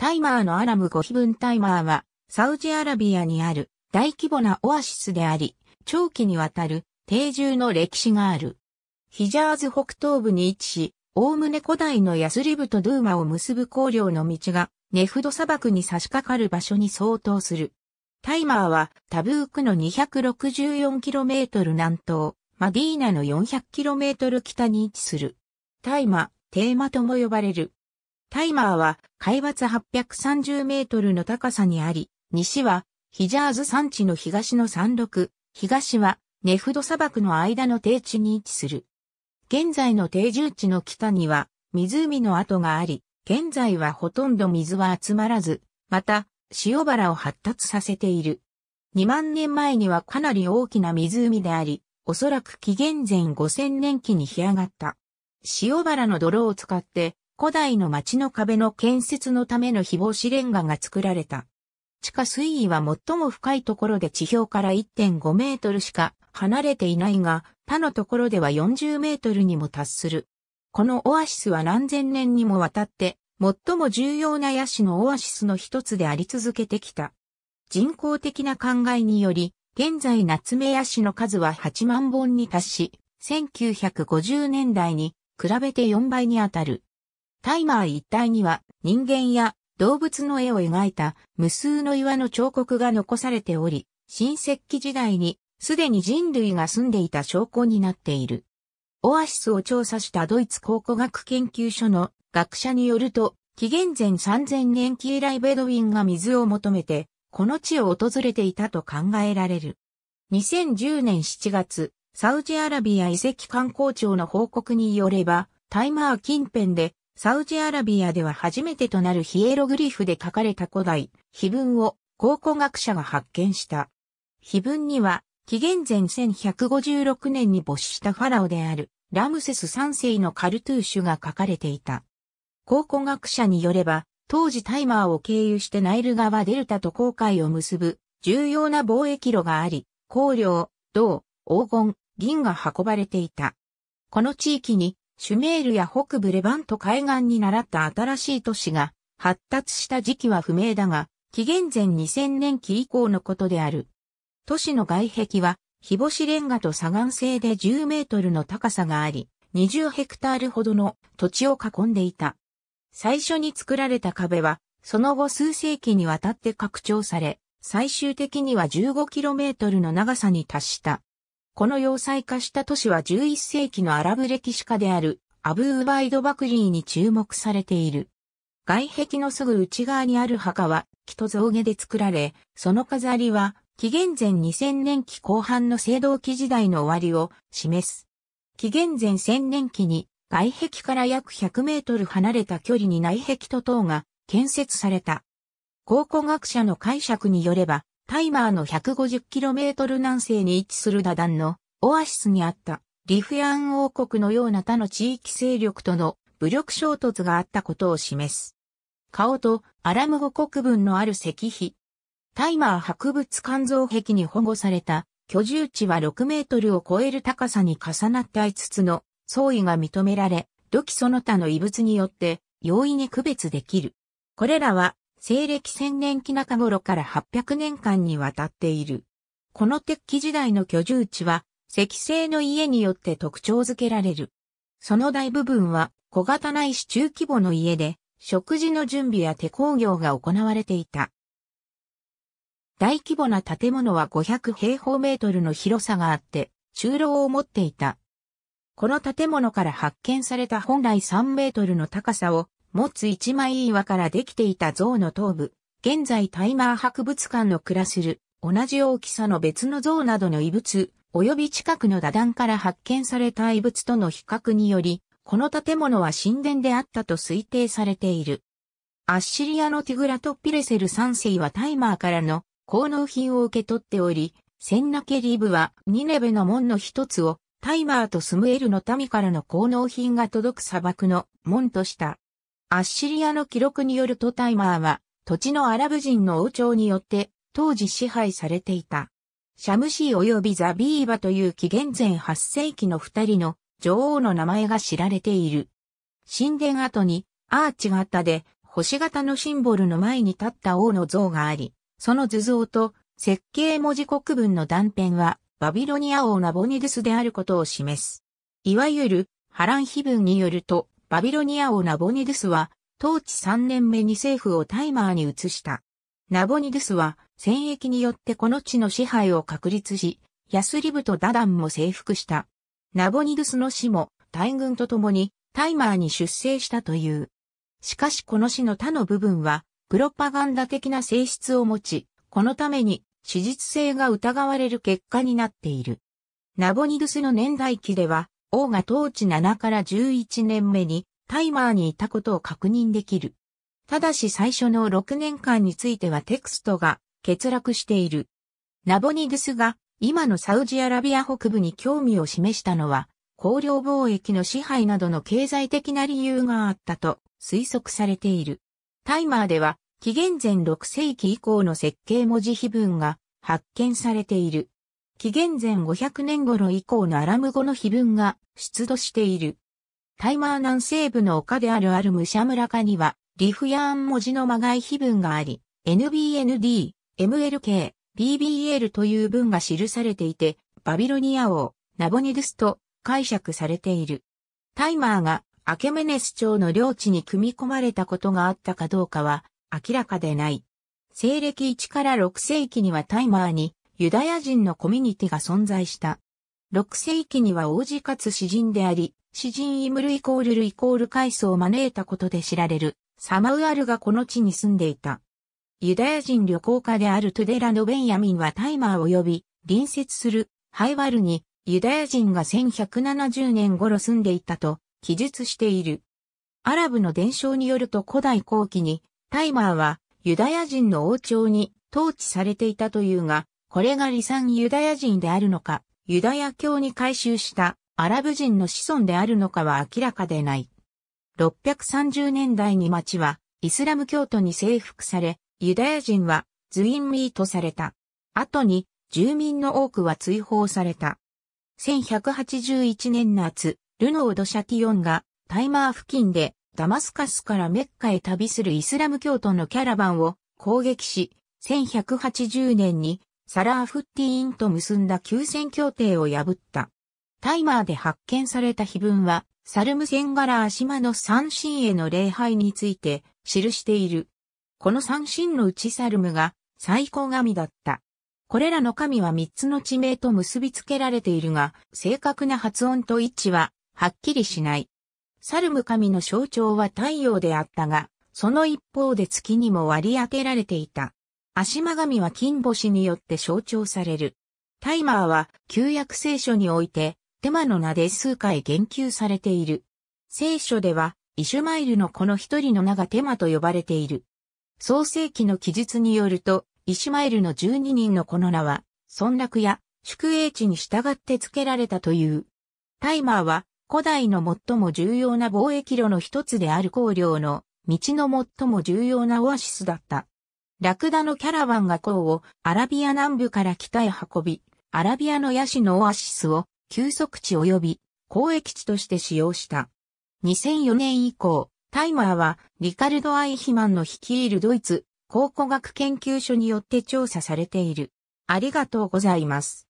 タイマーのアラム5碑分タイマーは、サウジアラビアにある大規模なオアシスであり、長期にわたる定住の歴史がある。ヒジャーズ北東部に位置し、おおむね古代のヤスリブとドゥーマを結ぶ工領の道が、ネフド砂漠に差し掛かる場所に相当する。タイマーはタブークの 264km 南東、マディーナの 400km 北に位置する。タイマ、テーマとも呼ばれる。タイマーは海抜830メートルの高さにあり、西はヒジャーズ山地の東の山麓、東はネフド砂漠の間の低地に位置する。現在の定住地の北には湖の跡があり、現在はほとんど水は集まらず、また塩原を発達させている。2万年前にはかなり大きな湖であり、おそらく紀元前5000年期に干上がった。塩原の泥を使って古代の町の壁の建設のための日干しレンガが作られた。地下水位は最も深いところで地表から1.5メートルしか離れていないが、他のところでは40メートルにも達する。このオアシスは何千年にもわたって、最も重要なヤシのオアシスの一つであり続けてきた。人工的な考えにより、現在夏目ヤシの数は8万本に達し、1950年代に比べて4倍にあたる。タイマー一帯には人間や動物の絵を描いた無数の岩の彫刻が残されており、新石器時代にすでに人類が住んでいた証拠になっている。オアシスを調査したドイツ考古学研究所の学者によると、紀元前3000年期以来ベドウィンが水を求めて、この地を訪れていたと考えられる。2010年7月、サウジアラビア遺跡観光庁の報告によれば、タイマー近辺でサウジアラビアでは初めてとなるヒエログリフで書かれた古代、碑文を考古学者が発見した。碑文には、紀元前1156年に没したファラオである、ラムセス3世のカルトゥーシュが書かれていた。考古学者によれば、当時タイマーを経由してナイル川デルタと航海を結ぶ重要な貿易路があり、香料、銅、黄金、銀が運ばれていた。この地域にシュメールや北部レバント海岸に習った新しい都市が発達した時期は不明だが、紀元前2000年期以降のことである。都市の外壁は、日干しレンガと砂岩製で10メートルの高さがあり、20ヘクタールほどの土地を囲んでいた。最初に作られた壁は、その後数世紀にわたって拡張され、最終的には1 5トルの長さに達した。この要塞化した都市は11世紀のアラブ歴史家であるアブーバイド・バクリーに注目されている。外壁のすぐ内側にある墓は木と造毛で作られ、その飾りは紀元前2000年期後半の青銅器時代の終わりを示す。紀元前1000年期に外壁から約100メートル離れた距離に内壁と塔が建設された。考古学者の解釈によれば、タイマーの 150km 南西に位置するダダンのオアシスにあったリフヤン王国のような他の地域勢力との武力衝突があったことを示す。顔とアラム語国分のある石碑。タイマー博物館造壁に保護された居住地は6メートルを超える高さに重なってあいつの相違が認められ、土器その他の遺物によって容易に区別できる。これらは西暦千年期中頃から800年間にわたっている。この鉄器時代の居住地は、石製の家によって特徴づけられる。その大部分は小型ない市中規模の家で、食事の準備や手工業が行われていた。大規模な建物は500平方メートルの広さがあって、中楼を持っていた。この建物から発見された本来3メートルの高さを持つ一枚岩からできていた像の頭部、現在タイマー博物館の暮らせる、同じ大きさの別の像などの遺物、及び近くの打断から発見された遺物との比較により、この建物は神殿であったと推定されている。アッシリアのティグラトピレセル3世はタイマーからの高能品を受け取っており、センナケリブはニネベの門の一つをタイマーとスムエルの民からの高能品が届く砂漠の門とした。アッシリアの記録によるとタイマーは土地のアラブ人の王朝によって当時支配されていた。シャムシー及びザビーバという紀元前8世紀の二人の女王の名前が知られている。神殿跡にアーチ型で星型のシンボルの前に立った王の像があり、その図像と設計文字国文の断片はバビロニア王ナボニデスであることを示す。いわゆる波乱碑文によると、バビロニア王ナボニドゥスは、統治3年目に政府をタイマーに移した。ナボニドゥスは、戦役によってこの地の支配を確立し、ヤスリブとダダンも征服した。ナボニドゥスの死も、大軍と共に、タイマーに出征したという。しかしこの死の他の部分は、プロパガンダ的な性質を持ち、このために、史実性が疑われる結果になっている。ナボニドゥスの年代記では、王が統治7から11年目にタイマーにいたことを確認できる。ただし最初の6年間についてはテクストが欠落している。ナボニドゥスが今のサウジアラビア北部に興味を示したのは、公領貿易の支配などの経済的な理由があったと推測されている。タイマーでは紀元前6世紀以降の設計文字碑文が発見されている。紀元前500年頃以降のアラム語の碑文が出土している。タイマー南西部の丘であるアルムシャムラカには、リフヤーン文字のまがい碑文があり、NBND、MLK、BBL という文が記されていて、バビロニア王、ナボニドゥスと解釈されている。タイマーがアケメネス朝の領地に組み込まれたことがあったかどうかは明らかでない。西暦1から6世紀にはタイマーにユダヤ人のコミュニティが存在した。6世紀には王子かつ詩人であり、詩人イムルイコールルイコール階層を招いたことで知られる、サマウアルがこの地に住んでいた。ユダヤ人旅行家であるトゥデラのベンヤミンはタイマー及び、隣接するハイワルにユダヤ人が1170年頃住んでいたと記述している。アラブの伝承によると古代後期にタイマーはユダヤ人の王朝に統治されていたというが、これが離散ユダヤ人であるのか、ユダヤ教に改宗したアラブ人の子孫であるのかは明らかでない。630年代に町はイスラム教徒に征服され、ユダヤ人はズインミーとされた。後に住民の多くは追放された。1181年夏、ルノード・シャティオンがタイマー付近でダマスカスからメッカへ旅するイスラム教徒のキャラバンを攻撃し、1180年にサラーフッティーンと結んだ休戦協定を破った。タイマーで発見された碑文は、サルムセンガラー島の三神への礼拝について記している。この三神のうちサルムが最高神だった。これらの神は三つの地名と結びつけられているが、正確な発音と位置ははっきりしない。サルム神の象徴は太陽であったが、その一方で月にも割り当てられていた。足間神は金星によって象徴される。タイマーは旧約聖書において、テマの名で数回言及されている。聖書では、イシュマイルのこの一人の名がテマと呼ばれている。創世記の記述によると、イシュマイルの12人のこの名は、村落や宿営地に従って付けられたという。タイマーは、古代の最も重要な貿易路の一つである香料の、道の最も重要なオアシスだった。ラクダのキャラバンが港をアラビア南部から北へ運び、アラビアのヤシのオアシスを休息地及び交易地として使用した。2004年以降、タイマーはリカルド・アイヒマンの率いるドイツ考古学研究所によって調査されている。ありがとうございます。